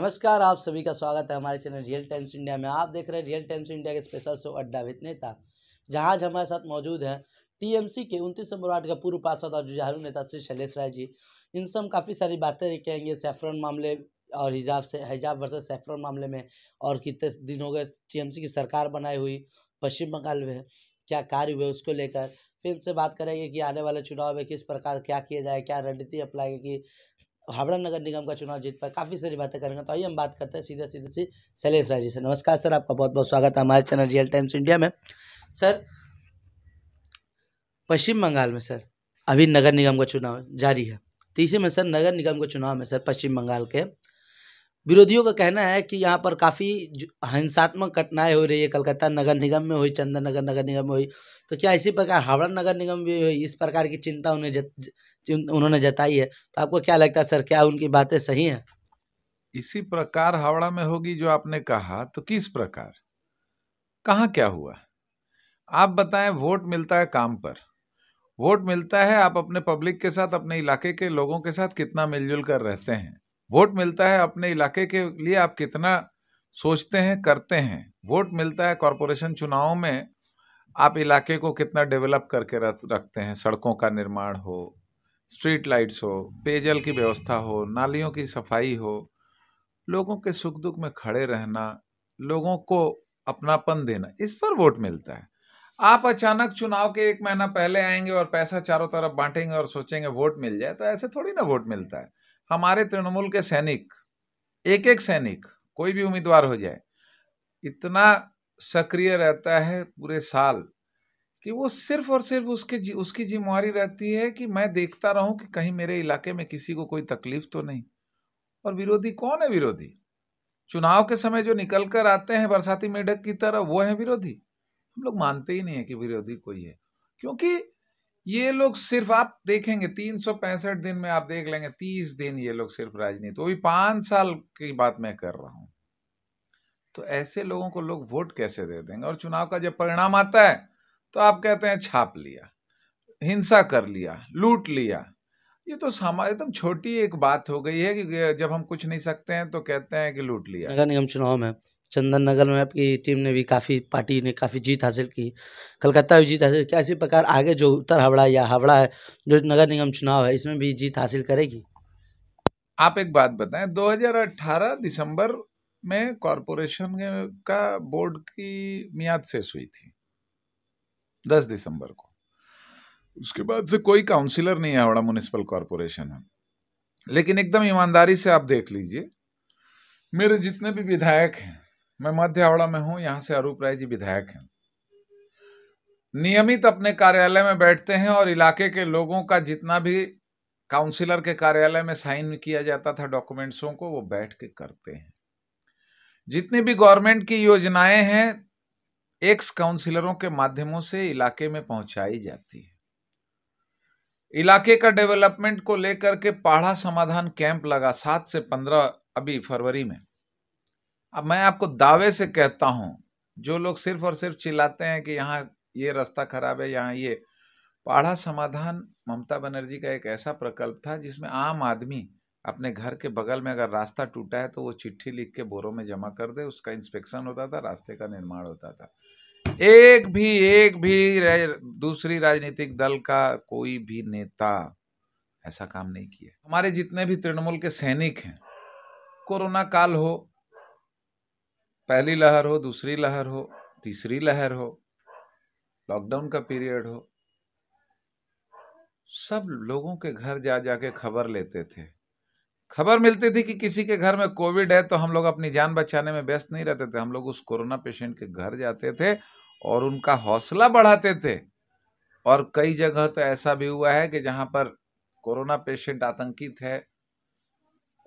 नमस्कार आप सभी का स्वागत है हमारे चैनल रियल टाइम्स इंडिया में आप देख रहे हैं रियल टाइम्स इंडिया के special show Adda with Neta जहाँ आज हमारे साथ मौजूद हैं टीएमसी के उनतीस नंबर वार्ड का पूर्व पार्षद और जुझारू नेता श्री शैलेश राय जी इनसे हम काफ़ी सारी बातें कहेंगे सेफ्रन मामले और हिजाब से हिजाब वर्सेज सेफरन मामले में और कितने दिन हो गए टी की सरकार बनाई हुई पश्चिम बंगाल में क्या कार्य हुए उसको लेकर फिर से बात करेंगे कि आने वाले चुनाव में किस प्रकार क्या किया जाए क्या रणनीति अप्लाई की हावड़ा नगर निगम का चुनाव जीत पाए काफ़ी सारी बातें करेंगे तो आइए हम बात करते हैं सीधे सीधे से शैलेश राय जी से नमस्कार सर आपका बहुत बहुत स्वागत है हमारे चैनल रियल टाइम्स इंडिया में सर पश्चिम बंगाल में सर अभी नगर निगम का चुनाव जारी है तीसरे में सर नगर निगम के चुनाव में सर पश्चिम बंगाल के विरोधियों का कहना है कि यहाँ पर काफ़ी हिंसात्मक घटनाएं हो रही है कलकत्ता नगर निगम में हुई चंदन नगर नगर निगम में हुई तो क्या इसी प्रकार हावड़ा नगर निगम में हुई इस प्रकार की चिंता उन्हें जत, उन्होंने जताई है तो आपको क्या लगता है सर क्या उनकी बातें सही हैं इसी प्रकार हावड़ा में होगी जो आपने कहा तो किस प्रकार कहाँ क्या हुआ आप बताएं वोट मिलता है काम पर वोट मिलता है आप अपने पब्लिक के साथ अपने इलाके के लोगों के साथ कितना मिलजुल कर रहते हैं वोट मिलता है अपने इलाके के लिए आप कितना सोचते हैं करते हैं वोट मिलता है कॉरपोरेशन चुनाव में आप इलाके को कितना डेवलप करके रखते हैं सड़कों का निर्माण हो स्ट्रीट लाइट्स हो पेयजल की व्यवस्था हो नालियों की सफाई हो लोगों के सुख दुख में खड़े रहना लोगों को अपनापन देना इस पर वोट मिलता है आप अचानक चुनाव के एक महीना पहले आएंगे और पैसा चारों तरफ बांटेंगे और सोचेंगे वोट मिल जाए तो ऐसे थोड़ी ना वोट मिलता है हमारे तृणमूल के सैनिक एक एक सैनिक कोई भी उम्मीदवार हो जाए इतना सक्रिय रहता है पूरे साल कि वो सिर्फ और सिर्फ उसके जी, उसकी जिम्मेवारी रहती है कि मैं देखता रहूं कि कहीं मेरे इलाके में किसी को कोई तकलीफ तो नहीं और विरोधी कौन है विरोधी चुनाव के समय जो निकल कर आते हैं बरसाती मेढक की तरह वो है विरोधी हम लोग मानते ही नहीं है कि विरोधी कोई है क्योंकि ये लोग सिर्फ आप देखेंगे तीन सौ पैंसठ दिन में आप देख लेंगे तीस दिन ये लोग सिर्फ राजनीति वो भी पांच साल की बात मैं कर रहा हूं तो ऐसे लोगों को लोग वोट कैसे दे देंगे और चुनाव का जब परिणाम आता है तो आप कहते हैं छाप लिया हिंसा कर लिया लूट लिया ये तो सामान्य एकदम छोटी एक बात हो गई है कि जब हम कुछ नहीं सकते हैं तो कहते हैं कि लूट लिया नगर निगम चुनाव में चंदन नगर में आपकी टीम ने भी काफ़ी पार्टी ने काफ़ी जीत हासिल की कलकत्ता भी जीत हासिल किया इसी प्रकार आगे जो उत्तर हावड़ा या हावड़ा है जो नगर निगम चुनाव है इसमें भी जीत हासिल करेगी आप एक बात बताएं 2018 दिसंबर में कॉरपोरेशन का बोर्ड की मियाद शेष हुई थी 10 दिसंबर को उसके बाद से कोई काउंसिलर नहीं है हावड़ा म्यूनिसिपल कॉरपोरेशन में लेकिन एकदम ईमानदारी से आप देख लीजिए मेरे जितने भी विधायक हैं मैं मध्य हावड़ा में हूं यहां से अरूप राय जी विधायक हैं नियमित अपने कार्यालय में बैठते हैं और इलाके के लोगों का जितना भी काउंसिलर के कार्यालय में साइन किया जाता था डॉक्यूमेंट्सों को वो बैठ के करते हैं जितनी भी गवर्नमेंट की योजनाएं हैं एक्स काउंसिलरों के माध्यमों से इलाके में पहुंचाई जाती है इलाके का डेवलपमेंट को लेकर के पाढ़ा समाधान कैंप लगा सात से पंद्रह अभी फरवरी में अब मैं आपको दावे से कहता हूँ जो लोग सिर्फ और सिर्फ चिल्लाते हैं कि यहाँ ये रास्ता खराब है यहाँ ये पाढ़ा समाधान ममता बनर्जी का एक ऐसा प्रकल्प था जिसमें आम आदमी अपने घर के बगल में अगर रास्ता टूटा है तो वो चिट्ठी लिख के बोरों में जमा कर दे उसका इंस्पेक्शन होता था रास्ते का निर्माण होता था एक भी एक भी दूसरी राजनीतिक दल का कोई भी नेता ऐसा काम नहीं किया हमारे जितने भी तृणमूल के सैनिक हैं कोरोना काल हो पहली लहर हो दूसरी लहर हो तीसरी लहर हो लॉकडाउन का पीरियड हो सब लोगों के घर जा जाके खबर लेते थे खबर मिलती थी कि किसी के घर में कोविड है तो हम लोग अपनी जान बचाने में व्यस्त नहीं रहते थे हम लोग उस कोरोना पेशेंट के घर जाते थे और उनका हौसला बढ़ाते थे और कई जगह तो ऐसा भी हुआ है कि जहां पर कोरोना पेशेंट आतंकित है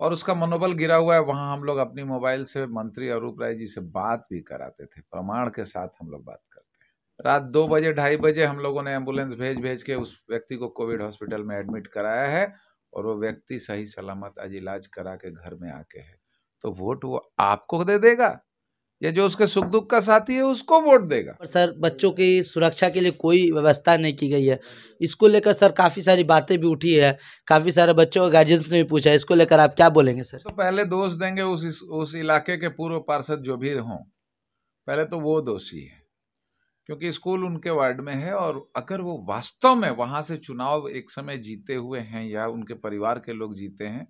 और उसका मनोबल गिरा हुआ है वहाँ हम लोग अपनी मोबाइल से मंत्री अरूप राय जी से बात भी कराते थे प्रमाण के साथ हम लोग बात करते हैं रात दो बजे ढाई बजे हम लोगों ने एम्बुलेंस भेज भेज के उस व्यक्ति को कोविड हॉस्पिटल में एडमिट कराया है और वो व्यक्ति सही सलामत आज इलाज करा के घर में आके है तो वोट वो आपको दे देगा या जो उसके सुख दुख का साथी है उसको वोट देगा और सर बच्चों की सुरक्षा के लिए कोई व्यवस्था नहीं की गई है इसको लेकर सर काफ़ी सारी बातें भी उठी है काफ़ी सारे बच्चों और गार्जियंस ने भी पूछा है इसको लेकर आप क्या बोलेंगे सर तो पहले दोष देंगे उस उस इलाके के पूर्व पार्षद जो भी हों पहले तो वो दोषी है क्योंकि स्कूल उनके वार्ड में है और अगर वो वास्तव में वहाँ से चुनाव एक समय जीते हुए हैं या उनके परिवार के लोग जीते हैं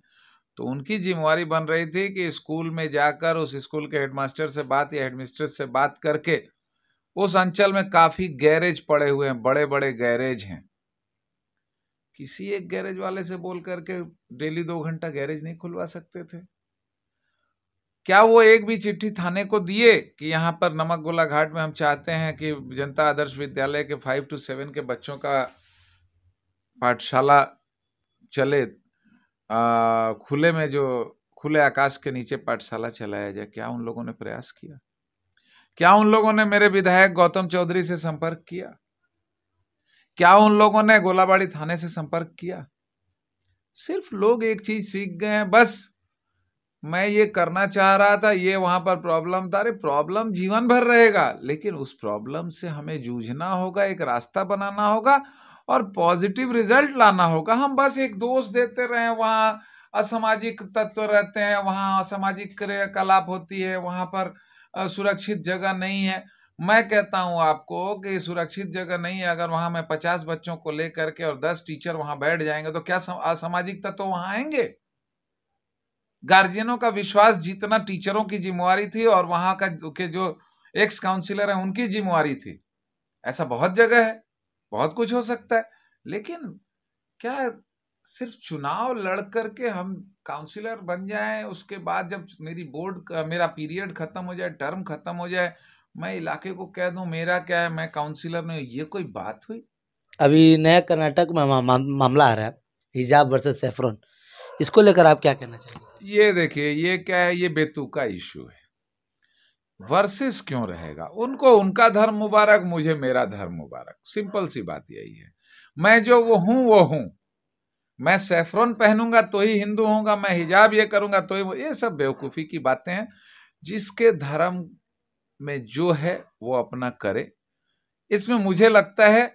तो उनकी जिम्मेवारी बन रही थी कि स्कूल में जाकर उस स्कूल के हेडमास्टर से बात या हेडमिस्ट्रेस से बात करके उस अंचल में काफ़ी गैरेज पड़े हुए हैं बड़े बड़े गैरेज हैं किसी एक गैरेज वाले से बोल करके डेली दो घंटा गैरेज नहीं खुलवा सकते थे क्या वो एक भी चिट्ठी थाने को दिए कि यहाँ पर नमक गोला घाट में हम चाहते हैं कि जनता आदर्श विद्यालय के फाइव टू सेवन के बच्चों का पाठशाला चले आ, खुले में जो खुले आकाश के नीचे पाठशाला चलाया जाए क्या उन लोगों ने प्रयास किया क्या उन लोगों ने मेरे विधायक गौतम चौधरी से संपर्क किया क्या उन लोगों ने गोलाबाड़ी थाने से संपर्क किया सिर्फ लोग एक चीज सीख गए हैं बस मैं ये करना चाह रहा था ये वहां पर प्रॉब्लम था अरे प्रॉब्लम जीवन भर रहेगा लेकिन उस प्रॉब्लम से हमें जूझना होगा एक रास्ता बनाना होगा और पॉजिटिव रिजल्ट लाना होगा हम बस एक दोष देते रहे वहाँ असामाजिक तत्व रहते हैं वहाँ असामाजिक क्रियाकलाप होती है वहाँ पर सुरक्षित जगह नहीं है मैं कहता हूँ आपको कि सुरक्षित जगह नहीं है अगर वहाँ मैं पचास बच्चों को लेकर के और दस टीचर वहाँ बैठ जाएंगे तो क्या असामाजिक तत्व वहाँ आएंगे गार्जियनों का विश्वास जीतना टीचरों की जिम्मेवारी थी और वहाँ का के जो एक्स काउंसिलर है उनकी जिम्मेवारी थी ऐसा बहुत जगह है बहुत कुछ हो सकता है लेकिन क्या सिर्फ चुनाव लड़ कर के हम काउंसिलर बन जाए उसके बाद जब मेरी बोर्ड का मेरा पीरियड खत्म हो जाए टर्म खत्म हो जाए मैं इलाके को कह दूं मेरा क्या है मैं काउंसिलर नहीं ये कोई बात हुई अभी नया कर्नाटक में मा, मा, मामला आ रहा है हिजाब वर्सेस सेफ्रन इसको लेकर आप क्या कहना चाहेंगे ये देखिए ये क्या है ये बेतुका इशू है वर्सेस क्यों रहेगा उनको उनका धर्म मुबारक मुझे मेरा धर्म मुबारक सिंपल सी बात यही है मैं जो वो हूं वो हूं मैं सेफ्रॉन पहनूंगा तो ही हिंदू होऊंगा मैं हिजाब ये करूंगा तो ही ये सब बेवकूफ़ी की बातें हैं जिसके धर्म में जो है वो अपना करे इसमें मुझे लगता है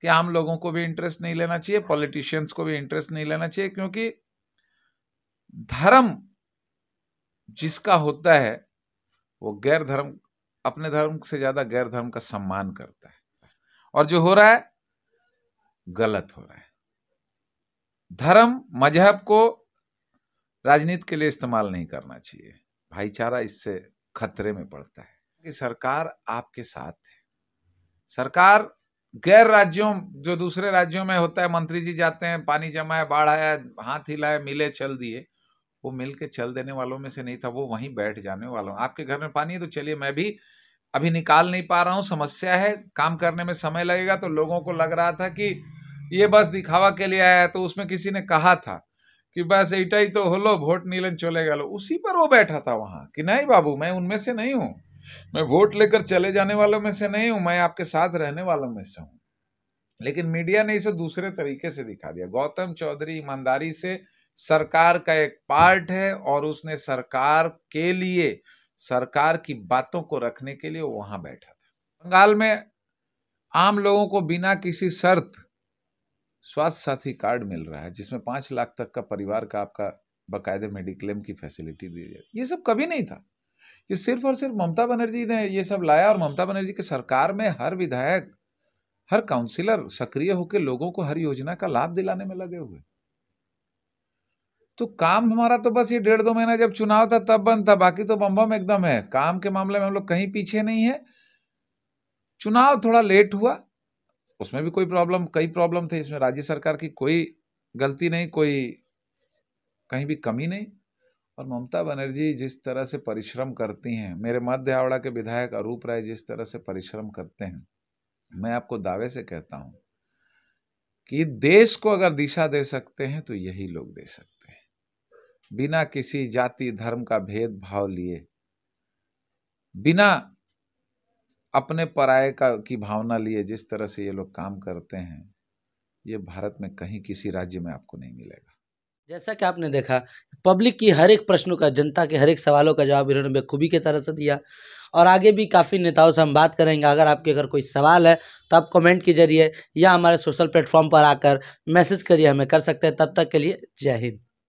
कि आम लोगों को भी इंटरेस्ट नहीं लेना चाहिए पॉलिटिशियंस को भी इंटरेस्ट नहीं लेना चाहिए क्योंकि धर्म जिसका होता है वो गैर धर्म अपने धर्म से ज़्यादा गैर धर्म का सम्मान करता है और जो हो रहा है गलत हो रहा है धर्म मजहब को राजनीति के लिए इस्तेमाल नहीं करना चाहिए भाईचारा इससे खतरे में पड़ता है कि सरकार आपके साथ है सरकार गैर राज्यों जो दूसरे राज्यों में होता है मंत्री जी जाते हैं पानी जमा है बाढ़ आया हाथ हिलाए मिले चल दिए वो मिल के चल देने वालों में से नहीं था वो वहीं बैठ जाने वालों आपके घर में पानी है तो चलिए मैं भी अभी निकाल नहीं पा रहा हूँ समस्या है काम करने में समय लगेगा तो लोगों को लग रहा था कि ये बस दिखावा के लिए आया है तो उसमें किसी ने कहा था कि बस इटा ही तो होलो वोट नीलन चले गए उसी पर वो बैठा था वहाँ कि नहीं बाबू मैं उनमें से नहीं हूँ मैं वोट लेकर चले जाने वालों में से नहीं हूँ मैं आपके साथ रहने वालों में से हूँ लेकिन मीडिया ने इसे दूसरे तरीके से दिखा दिया गौतम चौधरी ईमानदारी से सरकार का एक पार्ट है और उसने सरकार के लिए सरकार की बातों को रखने के लिए वहां बैठा था बंगाल में आम लोगों को बिना किसी शर्त स्वास्थ्य साथी कार्ड मिल रहा है जिसमें पांच लाख तक का परिवार का आपका बाकायदे मेडिक्लेम की फैसिलिटी दी जाए ये सब कभी नहीं था ये सिर्फ और सिर्फ ममता बनर्जी ने ये सब लाया और ममता बनर्जी की सरकार में हर विधायक हर काउंसिलर सक्रिय होकर लोगों को हर योजना का लाभ दिलाने में लगे हुए तो काम हमारा तो बस ये डेढ़ दो महीना जब चुनाव था तब बंद था बाकी तो बम बम एकदम है काम के मामले में हम लोग कहीं पीछे नहीं है चुनाव थोड़ा लेट हुआ उसमें भी कोई प्रॉब्लम कई प्रॉब्लम थे इसमें राज्य सरकार की कोई गलती नहीं कोई कहीं भी कमी नहीं और ममता बनर्जी जिस तरह से परिश्रम करती हैं मेरे मध्य हावड़ा के विधायक अरूप राय जिस तरह से परिश्रम करते हैं मैं आपको दावे से कहता हूं कि देश को अगर दिशा दे सकते हैं तो यही लोग दे सकते बिना किसी जाति धर्म का भेदभाव लिए बिना अपने पराये का की भावना लिए जिस तरह से ये लोग काम करते हैं ये भारत में कहीं किसी राज्य में आपको नहीं मिलेगा जैसा कि आपने देखा पब्लिक की हर एक प्रश्नों का जनता के हर एक सवालों का जवाब इन्होंने बेखूबी की तरह से दिया और आगे भी काफ़ी नेताओं से हम बात करेंगे अगर आपके अगर कोई सवाल है तो आप कमेंट के जरिए या हमारे सोशल प्लेटफॉर्म पर आकर मैसेज करिए हमें कर सकते हैं तब तक के लिए जय हिंद